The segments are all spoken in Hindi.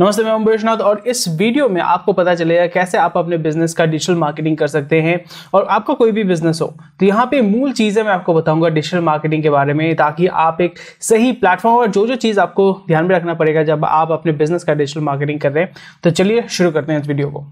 नमस्ते मैं अम्बरेश नाथ और इस वीडियो में आपको पता चलेगा कैसे आप अपने बिजनेस का डिजिटल मार्केटिंग कर सकते हैं और आपका कोई भी बिजनेस हो तो यहाँ पे मूल चीज़ें मैं आपको बताऊंगा डिजिटल मार्केटिंग के बारे में ताकि आप एक सही प्लेटफॉर्म और जो जो चीज़ आपको ध्यान में रखना पड़ेगा जब आप अपने बिजनेस का डिजिटल मार्केटिंग कर रहे हैं तो चलिए शुरू करते हैं इस वीडियो को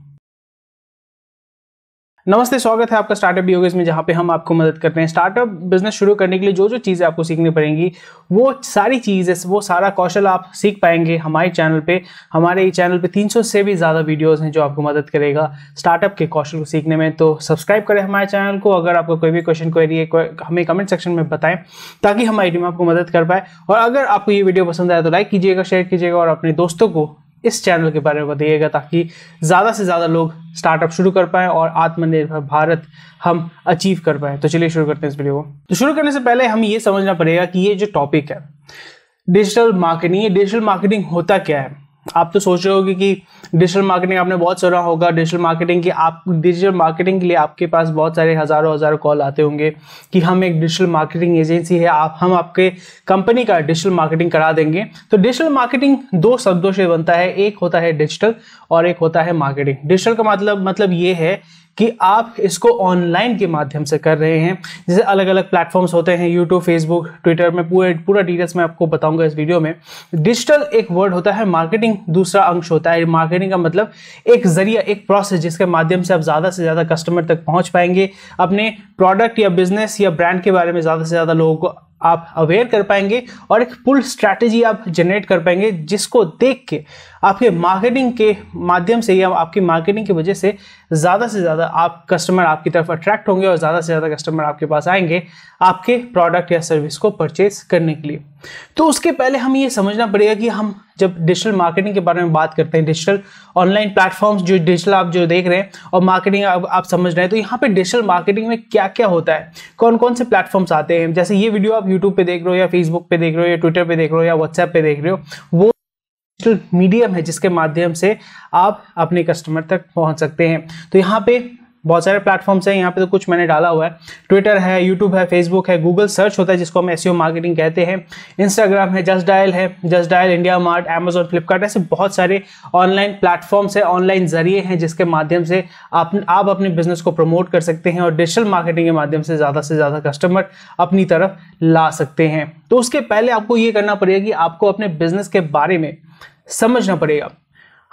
नमस्ते स्वागत है आपका स्टार्टअप योग में जहाँ पे हम आपको मदद करते हैं स्टार्टअप बिजनेस शुरू करने के लिए जो जो चीज़ें आपको सीखनी पड़ेंगी वो सारी चीज़ें वो सारा कौशल आप सीख पाएंगे हमारे चैनल पे हमारे चैनल पे 300 से भी ज़्यादा वीडियोस हैं जो आपको मदद करेगा स्टार्टअप के कौशल को सीखने में तो सब्सक्राइब करें हमारे चैनल को अगर आपको कोई भी क्वेश्चन क्वेरी है हमें कमेंट सेक्शन में बताएं ताकि हमारी टीम आपको मदद कर पाए और अगर आपको ये वीडियो पसंद आए तो लाइक कीजिएगा शेयर कीजिएगा और अपने दोस्तों को इस चैनल के बारे में बताइएगा ताकि ज़्यादा से ज़्यादा लोग स्टार्टअप शुरू कर पाएँ और आत्मनिर्भर भारत हम अचीव कर पाएँ तो चलिए शुरू करते हैं इस वीडियो को तो शुरू करने से पहले हमें ये समझना पड़ेगा कि ये जो टॉपिक है डिजिटल मार्केटिंग ये डिजिटल मार्केटिंग होता क्या है आप तो सोच रहे हो कि डिजिटल मार्केटिंग आपने बहुत सुना होगा डिजिटल मार्केटिंग की आप डिजिटल मार्केटिंग के लिए आपके पास बहुत सारे हज़ारों हज़ारों कॉल आते होंगे कि हम एक डिजिटल मार्केटिंग एजेंसी है आप हम आपके कंपनी का डिजिटल मार्केटिंग करा देंगे तो डिजिटल मार्केटिंग दो शब्दों से बनता है एक होता है डिजिटल और एक होता है मार्केटिंग डिजिटल का मतलब मतलब ये है कि आप इसको ऑनलाइन के माध्यम से कर रहे हैं जैसे अलग अलग प्लेटफॉर्म्स होते हैं यूट्यूब फेसबुक ट्विटर में पूरे पूरा डिटेल्स मैं आपको बताऊंगा इस वीडियो में डिजिटल एक वर्ड होता है मार्केटिंग दूसरा अंश होता है मार्केटिंग का मतलब एक जरिया एक प्रोसेस जिसके माध्यम से आप ज़्यादा से ज़्यादा कस्टमर तक पहुँच पाएंगे अपने प्रोडक्ट या बिजनेस या ब्रांड के बारे में ज़्यादा से ज़्यादा लोगों को आप अवेयर कर पाएंगे और एक फुल स्ट्रैटेजी आप जनरेट कर पाएंगे जिसको देख के आपके मार्केटिंग के माध्यम से या आपकी मार्केटिंग की वजह से ज़्यादा से ज़्यादा आप कस्टमर आपकी तरफ अट्रैक्ट होंगे और ज़्यादा से ज़्यादा कस्टमर आपके पास आएंगे आपके प्रोडक्ट या सर्विस को परचेज करने के लिए तो उसके पहले हम ये समझना पड़ेगा कि हम जब डिजिटल मार्केटिंग के बारे में बात करते हैं डिजिटल ऑनलाइन प्लेटफॉर्म्स जो डिजिटल आप जो देख रहे हैं और मार्केटिंग आप, आप समझ रहे हैं तो यहाँ पे डिजिटल मार्केटिंग में क्या क्या होता है कौन कौन से प्लेटफॉर्म्स आते हैं जैसे ये वीडियो आप यूट्यूब पे देख रहे हो या फेसबुक पे देख रहे हो या ट्विटर पे देख रहे हो या व्हाट्सएप पे देख रहे हो वो डिजिटल मीडियम है जिसके माध्यम से आप अपने कस्टमर तक पहुंच सकते हैं तो यहाँ पे बहुत सारे प्लेटफॉर्म्स हैं यहाँ पे तो कुछ मैंने डाला हुआ है ट्विटर है यूट्यूब है फेसबुक है गूगल सर्च होता है जिसको हम एस मार्केटिंग e कहते हैं इंस्टाग्राम है जस्ट डायल है Justdial IndiaMART Amazon Flipkart ऐसे बहुत सारे ऑनलाइन प्लेटफॉर्म्स है ऑनलाइन जरिए हैं जिसके माध्यम से आप आप अपने बिजनेस को प्रमोट कर सकते हैं और डिजिटल मार्केटिंग के माध्यम से ज़्यादा से ज़्यादा कस्टमर अपनी तरफ ला सकते हैं तो उसके पहले आपको ये करना पड़ेगा कि आपको अपने बिजनेस के बारे में समझना पड़ेगा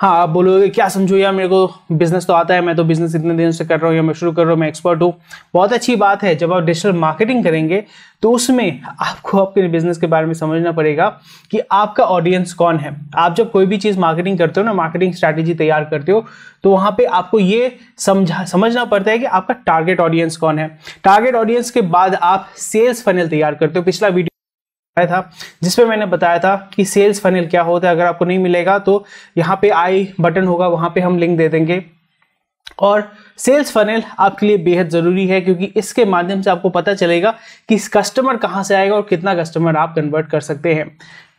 हाँ आप बोलोगे क्या समझो यार मेरे को बिजनेस तो आता है मैं तो बिजनेस इतने दिन से कर रहा हूँ या मैं शुरू कर रहा हूँ मैं एक्सपर्ट हूँ बहुत अच्छी बात है जब आप डिजिटल मार्केटिंग करेंगे तो उसमें आपको आपके बिजनेस के बारे में समझना पड़ेगा कि आपका ऑडियंस कौन है आप जब कोई भी चीज़ मार्केटिंग करते हो ना मार्केटिंग स्ट्रैटेजी तैयार करते हो तो वहाँ पर आपको ये समझा समझना पड़ता है कि आपका टारगेट ऑडियंस कौन है टारगेट ऑडियंस के बाद आप सेल्स फनल तैयार करते हो पिछला वीडियो आया था जिसपे मैंने बताया था कि सेल्स फनल क्या होता है अगर आपको नहीं मिलेगा तो यहाँ पे आई बटन होगा वहां पे हम लिंक दे देंगे और सेल्स फनल आपके लिए बेहद ज़रूरी है क्योंकि इसके माध्यम से आपको पता चलेगा कि कस्टमर कहाँ से आएगा और कितना कस्टमर आप कन्वर्ट कर सकते हैं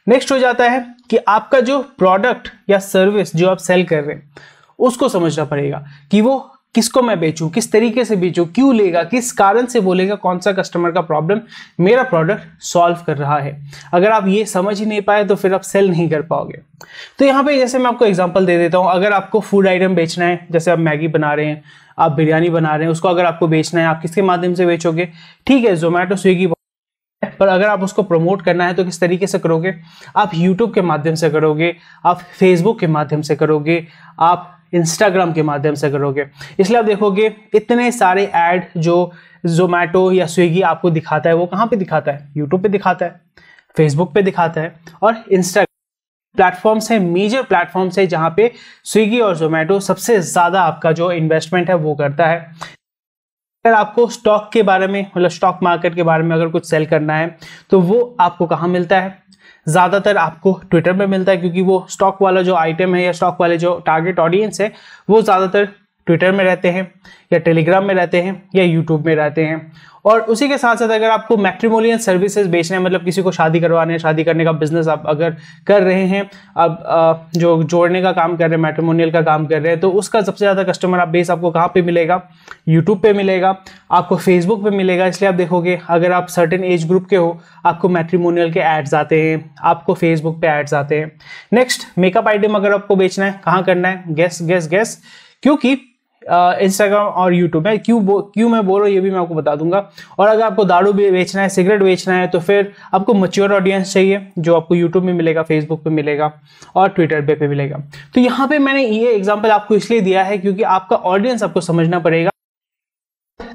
नेक्स्ट हो जाता है कि आपका जो प्रोडक्ट या सर्विस जो आप सेल कर रहे हैं उसको समझना पड़ेगा कि वो किसको मैं बेचूं किस तरीके से बेचूं क्यों लेगा किस कारण से बोलेगा कौन सा कस्टमर का प्रॉब्लम मेरा प्रोडक्ट सॉल्व कर रहा है अगर आप ये समझ ही नहीं पाए तो फिर आप सेल नहीं कर पाओगे तो यहाँ पे जैसे मैं आपको एग्जांपल दे देता हूँ अगर आपको फूड आइटम बेचना है जैसे आप मैगी बना रहे हैं आप बिरयानी बना रहे हैं उसको अगर आपको बेचना है आप किसके माध्यम से बेचोगे ठीक है जोमेटो स्विगी पर अगर आप उसको प्रमोट करना है तो किस तरीके से करोगे आप यूट्यूब के माध्यम से करोगे आप फेसबुक के माध्यम से करोगे आप इंस्टाग्राम के माध्यम से करोगे इसलिए आप देखोगे इतने सारे ऐड जो जोमेटो या स्विगी आपको दिखाता है वो कहाँ पे दिखाता है यूट्यूब पे दिखाता है फेसबुक पे दिखाता है और इंस्टाग्राम प्लेटफॉर्म्स है मेजर प्लेटफॉर्म्स है जहाँ पे स्विगी और जोमेटो सबसे ज़्यादा आपका जो इन्वेस्टमेंट है वो करता है अगर आपको स्टॉक के बारे में मतलब स्टॉक मार्केट के बारे में अगर कुछ सेल करना है तो वो आपको कहाँ मिलता है ज़्यादातर आपको ट्विटर में मिलता है क्योंकि वो स्टॉक वाला जो आइटम है या स्टॉक वाले जो टारगेट ऑडियंस है वो ज़्यादातर ट्विटर में रहते हैं या टेलीग्राम में रहते हैं या यूट्यूब में रहते हैं और उसी के साथ साथ अगर आपको मैट्रीमोनियल सर्विसेज बेचना है मतलब किसी को शादी करवाने शादी करने का बिजनेस आप अगर कर रहे हैं अब जो जोड़ने का काम कर रहे हैं मैट्रीमोनियल का काम कर रहे हैं तो उसका सबसे ज़्यादा कस्टमर आप बेस आपको कहाँ पे मिलेगा यूट्यूब पे मिलेगा आपको फेसबुक पे मिलेगा इसलिए आप देखोगे अगर आप सर्टन एज ग्रुप के हो आपको मैट्रीमोनियल के एड्स आते हैं आपको फेसबुक पर एड्स आते हैं नेक्स्ट मेकअप आइटम अगर आपको बेचना है कहाँ करना है गेस गेस गेस क्योंकि इंस्टाग्राम और यूट्यूब है क्यों क्यों मैं बोल रहा हूँ ये भी मैं आपको बता दूंगा और अगर आपको दारू भी बेचना है सिगरेट बेचना है तो फिर आपको मच्योर ऑडियंस चाहिए जो आपको यूट्यूब में मिलेगा फेसबुक पे मिलेगा और ट्विटर पे पे मिलेगा तो यहाँ पे मैंने ये एग्जाम्पल आपको इसलिए दिया है क्योंकि आपका ऑडियंस आपको समझना पड़ेगा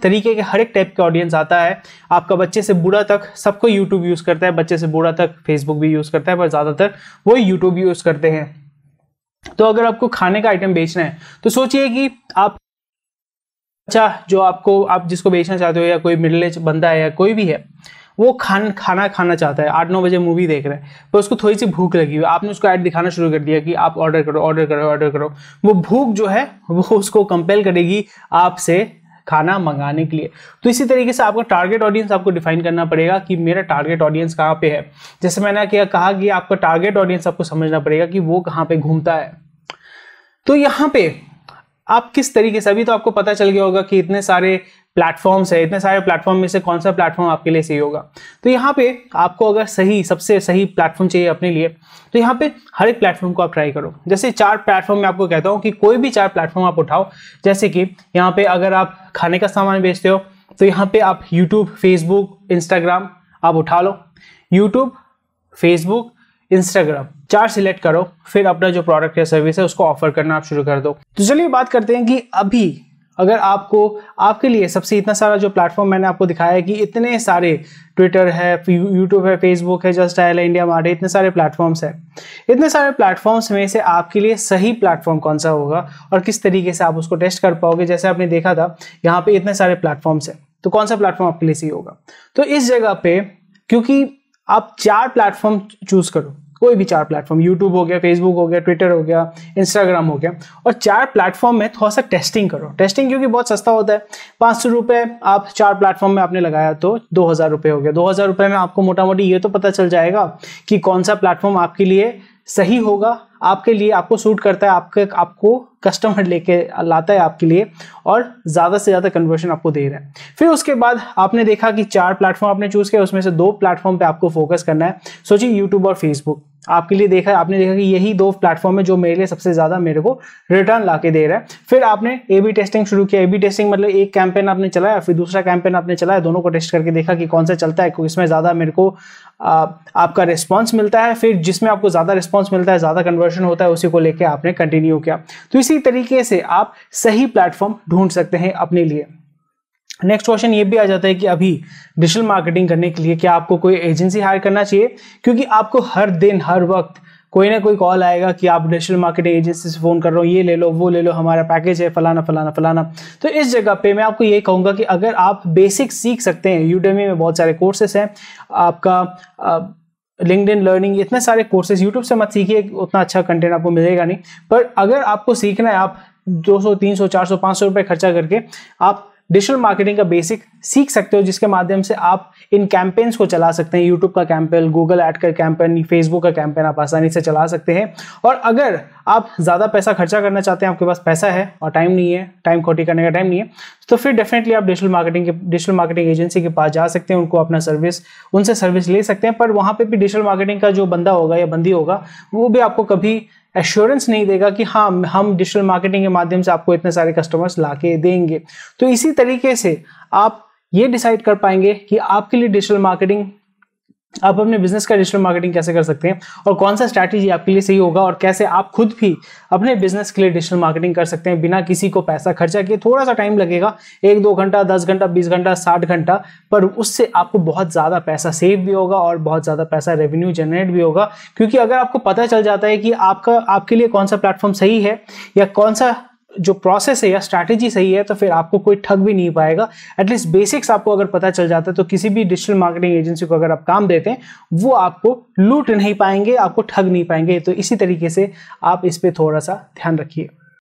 तरीके के हर एक टाइप के ऑडियंस आता है आपका बच्चे से बूढ़ा तक सबको यूट्यूब यूज़ करता है बच्चे से बूढ़ा तक फेसबुक भी यूज़ करता है पर ज़्यादातर वो यूट्यूब यूज़ करते हैं तो अगर आपको खाने का आइटम बेचना है तो सोचिए कि आप बच्चा जो आपको आप जिसको बेचना चाहते हो या कोई मिडिल एज बंदा है या कोई भी है वो खान खाना खाना चाहता है आठ नौ बजे मूवी देख रहे हैं पर तो उसको थोड़ी सी भूख लगी हुई आपने उसको ऐड दिखाना शुरू कर दिया कि आप ऑर्डर करो ऑर्डर करो ऑर्डर करो वो भूख जो है वो उसको कंपेल करेगी आपसे खाना मंगाने के लिए तो इसी तरीके से आपका टारगेट ऑडियंस आपको डिफाइन करना पड़ेगा कि मेरा टारगेट ऑडियंस कहाँ पे है जैसे मैंने क्या कहा कि आपका टारगेट ऑडियंस आपको समझना पड़ेगा कि वो कहाँ पे घूमता है तो यहाँ पे आप किस तरीके से अभी तो आपको पता चल गया होगा कि इतने सारे प्लेटफॉर्म्स है इतने सारे प्लेटफॉर्म में से कौन सा प्लेटफॉर्म आपके लिए सही होगा तो यहाँ पे आपको अगर सही सबसे सही प्लेटफॉर्म चाहिए अपने लिए तो यहाँ पे हर एक प्लेटफॉर्म को आप ट्राई करो जैसे चार प्लेटफॉर्म में आपको कहता हूँ कि कोई भी चार प्लेटफॉर्म आप उठाओ जैसे कि यहाँ पे अगर आप खाने का सामान बेचते हो तो यहाँ पे आप यूट्यूब फेसबुक इंस्टाग्राम आप उठा लो यूट्यूब फेसबुक इंस्टाग्राम चार सिलेक्ट करो फिर अपना जो प्रोडक्ट या सर्विस है उसको ऑफर करना आप शुरू कर दो तो चलिए बात करते हैं कि अभी अगर आपको आपके लिए सबसे इतना सारा जो प्लेटफॉर्म मैंने आपको दिखाया है कि इतने सारे ट्विटर है यूट्यूब है फेसबुक है जस्ट आयल इंडिया है इतने सारे प्लेटफॉर्म्स हैं इतने सारे प्लेटफॉर्म्स में से आपके लिए सही प्लेटफॉर्म कौन सा होगा और किस तरीके से आप उसको टेस्ट कर पाओगे जैसे आपने देखा था यहाँ पे इतने सारे प्लेटफॉर्म्स हैं तो कौन सा प्लेटफॉर्म आपके लिए सही होगा तो इस जगह पे क्योंकि आप चार प्लेटफॉर्म चूज करो कोई भी चार प्लेटफॉर्म यूट्यूब हो गया फेसबुक हो गया ट्विटर हो गया इंस्टाग्राम हो गया और चार प्लेटफॉर्म में थोड़ा सा टेस्टिंग करो टेस्टिंग क्योंकि बहुत सस्ता होता है पाँच सौ रुपये आप चार प्लेटफॉर्म में आपने लगाया तो दो हज़ार रुपये हो गया दो हज़ार रुपये में आपको मोटा मोटी ये तो पता चल जाएगा कि कौन सा प्लेटफॉर्म आपके लिए सही होगा आपके लिए आपको सूट करता है आपके आपको कस्टमर लेके लाता है आपके लिए और ज़्यादा से ज़्यादा कन्वर्शन आपको दे रहा है फिर उसके बाद आपने देखा कि चार प्लेटफॉर्म आपने चूज़ किया उसमें से दो प्लेटफॉर्म पे आपको फोकस करना है सोचिए यूट्यूब और फेसबुक आपके लिए देखा आपने देखा कि यही दो प्लेटफॉर्म है जो मेरे लिए सबसे ज़्यादा मेरे को रिटर्न ला के दे रहा है फिर आपने ए बी टेस्टिंग शुरू किया ए बी टेस्टिंग मतलब एक कैंपेन आपने चलाया फिर दूसरा कैंपेन आपने चलाया दोनों को टेस्ट करके देखा कि कौन सा चलता है इसमें ज़्यादा मेरे को आ, आपका रिस्पॉन्स मिलता है फिर जिसमें आपको ज़्यादा रिस्पॉन्स मिलता है ज़्यादा कन्वर्शन होता है उसी को लेकर आपने कंटिन्यू किया तो इसी तरीके से आप सही प्लेटफॉर्म ढूंढ सकते हैं अपने लिए नेक्स्ट क्वेश्चन ये भी आ जाता है कि अभी डिजिटल मार्केटिंग करने के लिए क्या आपको कोई एजेंसी हायर करना चाहिए क्योंकि आपको हर दिन हर वक्त कोई ना कोई कॉल आएगा कि आप डिजिटल मार्केटिंग एजेंसी से फ़ोन कर रहे हो ये ले लो वो ले लो हमारा पैकेज है फलाना फलाना फलाना तो इस जगह पे मैं आपको ये कहूँगा कि अगर आप बेसिक सीख सकते हैं यूडेमी में बहुत सारे कोर्सेस हैं आपका लिंकड इन लर्निंग इतने सारे कोर्सेज यूट्यूब से मत सीखिए उतना अच्छा कंटेंट आपको मिलेगा नहीं पर अगर आपको सीखना है आप 200, 300, 400, 500 रुपए खर्चा करके आप डिजिटल मार्केटिंग का बेसिक सीख सकते हो जिसके माध्यम से आप इन कैंपेन्स को चला सकते हैं यूट्यूब का कैंपेन गूगल ऐड का कैंपेन फेसबुक का कैंपेन आप आसानी से चला सकते हैं और अगर आप ज़्यादा पैसा खर्चा करना चाहते हैं आपके पास पैसा है और टाइम नहीं है टाइम खोटी करने का टाइम नहीं है तो फिर डेफिनेटली आप डिजिटल मार्केटिंग के डिजिटल मार्केटिंग एजेंसी के पास जा सकते हैं उनको अपना सर्विस उनसे सर्विस ले सकते हैं पर वहाँ पर भी डिजिटल मार्केटिंग का जो बंदा होगा या बंदी होगा वो भी आपको कभी एश्योरेंस नहीं देगा कि हाँ हम डिजिटल मार्केटिंग के माध्यम से आपको इतने सारे कस्टमर्स ला के देंगे तो इसी तरीके से आप ये डिसाइड कर पाएंगे कि आपके लिए डिजिटल मार्केटिंग आप अपने बिजनेस का डिजिटल मार्केटिंग कैसे कर सकते हैं और कौन सा स्ट्रैटेजी आपके लिए सही होगा और कैसे आप खुद भी अपने बिजनेस के लिए डिजिटल मार्केटिंग कर सकते हैं बिना किसी को पैसा खर्चा किए थोड़ा सा टाइम लगेगा एक दो घंटा दस घंटा बीस घंटा साठ घंटा पर उससे आपको बहुत ज़्यादा पैसा सेव भी होगा और बहुत ज़्यादा पैसा रेवेन्यू जनरेट भी होगा क्योंकि अगर आपको पता चल जाता है कि आपका आपके लिए कौन सा प्लेटफॉर्म सही है या कौन सा जो प्रोसेस है या स्ट्रैटेजी सही है तो फिर आपको कोई ठग भी नहीं पाएगा एटलीस्ट बेसिक्स आपको अगर पता चल जाता है तो किसी भी डिजिटल मार्केटिंग एजेंसी को अगर आप काम देते हैं वो आपको लूट नहीं पाएंगे आपको ठग नहीं पाएंगे तो इसी तरीके से आप इस पर थोड़ा सा ध्यान रखिए